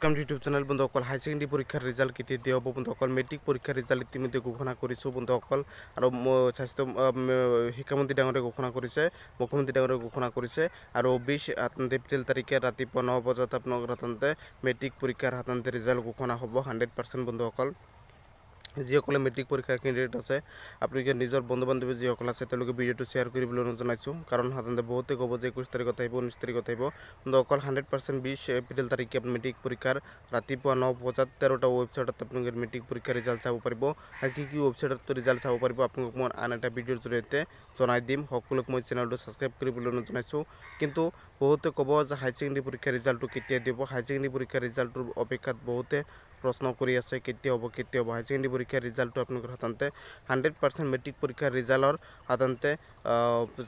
welcome YouTube channel বন্ধু অকল হাই secondary পরীক্ষার রেজাল্ট কেটে দেওয়া হবো বন্ধু অকল মেট্রিক পরীক্ষার রেজাল্ট ইতিমধ্যে ঘোষণা করেছো বন্ধু অকল আর স্বাস্থ্য শিক্ষামন্ত্রী ডাঙরে ঘোষণা করেছে মুখ্যমন্ত্রী ডাঙরে ঘোষণা করেছে আর বিশ এপ্রিল তারিখে রাতেপা ন বজাত আপনার মেট্রিক পরীক্ষার হাতান রেজাল্ট ঘোষণা হবো হান্ড্রেড পার্সেন্ট বন্ধু অকল যিসকলে মেট্ৰিক পৰীক্ষা কেণ্ডিডেট আছে আপোনালোকে নিজৰ বন্ধু বান্ধৱী যিসকল আছে তেওঁলোকে ভিডিঅ'টো শ্বেয়াৰ কৰিবলৈ অনুৰোধ জনাইছোঁ কাৰণ সাধাৰণতে বহুতে ক'ব যে একৈছ তাৰিখত আহিব ঊনৈছ তাৰিখত আহিব কিন্তু অকল হাণ্ড্ৰেড পাৰ্চেণ্ট বিছ এপ্ৰিল তাৰিখে আপুনি মেট্ৰিক পৰীক্ষাৰ ৰাতিপুৱা ন বজাত তেৰটা ৱেবছাইটত আপোনালোকে মেট্ৰিক পৰীক্ষাৰ ৰিজাল্ট চাব পাৰিব আৰু কি কি ৱেবছাইটত ৰিজাল্ট চাব পাৰিব আপোনালোক মই আন এটা ভিডিঅ'ৰ জৰিয়তে জনাই দিম সকলোক মই চেনেলটো ছাবস্ক্ৰাইব কৰিবলৈ অনুৰোধ জনাইছোঁ কিন্তু বহুতে ক'ব যে হাই ছেকেণ্ডেৰী পৰীক্ষাৰ ৰিজাল্টটো কেতিয়া দিব হাই ছেকেণ্ডেৰী পৰীক্ষাৰ ৰিজাল্টটোৰ অপেক্ষাত বহুতে প্ৰশ্ন কৰি আছে কেতিয়া হ'ব কেতিয়া হ'ব হাই ছেকেণ্ডেৰী পরীক্ষার ৰিজাল্টটো আপোনালোকৰ সাধাৰণতে হান্ড্রেড পাৰ্চেণ্ট মেট্ৰিক পৰীক্ষাৰ ৰিজাল্টৰ সাধাৰণতে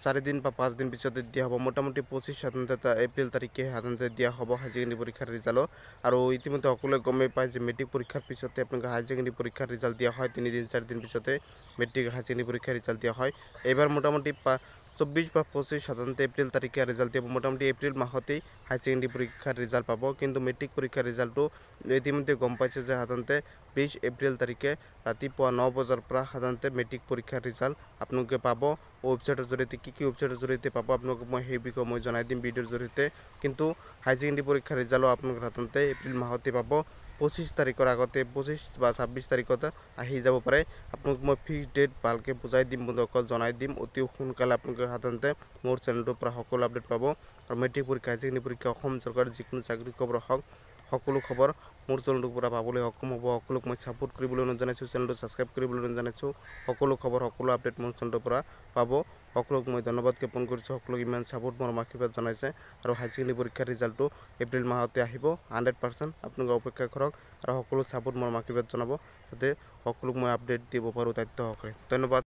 চাৰিদিন বা পাঁচ দিন পিছতে দিয়া হ'ব মোটামুটি পঁচিছ সাধাৰণতে এপ্ৰিল তাৰিখে সাধাৰণতে দিয়া হ'ব হাই ছেকেণ্ডেৰী পৰীক্ষাৰ রিজাল্ট আৰু ইতিমধ্যে সকলোৱে গমেই পায় যে মেট্ৰিক পৰীক্ষাৰ পিছতে আপনার হাই ছেকেণ্ডেৰী পৰীক্ষাৰ ৰিজাল্ট দিয়া হয় তিনিদিন চাৰিদিন পিছতে মেট্ৰিক হাই ছেকেণ্ডেৰী পরীক্ষার ৰিজাল্ট দিয়া হয় এইবাৰ মোটামুটি চৌব্বিছ বা পঁচিছ সাধাৰণতে এপ্ৰিল তাৰিখে ৰিজাল্ট দিব মোটামুটি এপ্ৰিল মাহতেই হাই ছেকেণ্ডেৰী পৰীক্ষাৰ ৰিজাল্ট পাব কিন্তু মেট্ৰিক পৰীক্ষাৰ ৰিজাল্টটো ইতিমধ্যে গম পাইছে যে সাধাৰণতে বিছ এপ্ৰিল তাৰিখে ৰাতিপুৱা ন বজাৰ পৰা সাধাৰণতে মেট্ৰিক পৰীক্ষাৰ ৰিজাল্ট আপোনালোকে পাব ৱেবছাইটৰ জৰিয়তে কি কি ৱেবছাইটৰ জৰিয়তে পাব আপোনালোকক মই সেই বিষয়ে মই জনাই দিম ভিডিঅ'ৰ জৰিয়তে কিন্তু হাই ছেকেণ্ডেৰী পৰীক্ষাৰ ৰিজাল্ট আপোনালোকে সাধাৰণতে এপ্ৰিল মাহতে পাব পঁচিছ তাৰিখৰ আগতে পঁচিছ বা ছাব্বিছ তাৰিখত আহি যাব পাৰে আপোনালোকক মই ফিক্স ডেট ভালকৈ বুজাই দিম বন্ধুসকল জনাই দিম অতি সোনকালে আপোনালোকে সাধাৰণতে মোৰ চেনেলটোৰ পৰা সকলো আপডেট পাব আৰু মেট্ৰিক পৰীক্ষা হাই ছেকেণ্ডেৰী পৰীক্ষা অসম চৰকাৰৰ যিকোনো চাকৰি খবৰ হওক সকলো খবৰ মোৰ চেনেলটোৰ পৰা পাবলৈ সক্ষম হ'ব সকলোক মই ছাপোৰ্ট কৰিবলৈ অনুৰোধ জনাইছোঁ চেনেলটো ছাবস্ক্ৰাইব কৰিবলৈ অনুৰোধ জনাইছোঁ সকলো খবৰ সকলো আপডেট মোৰ চেনেলটোৰ পৰা পাব সকলোক মই ধন্যবাদ জ্ঞাপন কৰিছোঁ সকলোক ইমান ছাপোৰ্ট মোৰ আশীৰ্বাদ জনাইছে আৰু হাই ছেকেণ্ডেৰী পৰীক্ষাৰ ৰিজাল্টটো এপ্ৰিল মাহতে আহিব হাণ্ড্ৰেড পাৰ্চেণ্ট আপোনালোকে অপেক্ষা কৰক আৰু সকলো ছাপোৰ্ট মোৰ আশীৰ্বাদ জনাব যাতে সকলোক মই আপডেট দিব পাৰোঁ দায়িত্ব সহকাৰে ধন্যবাদ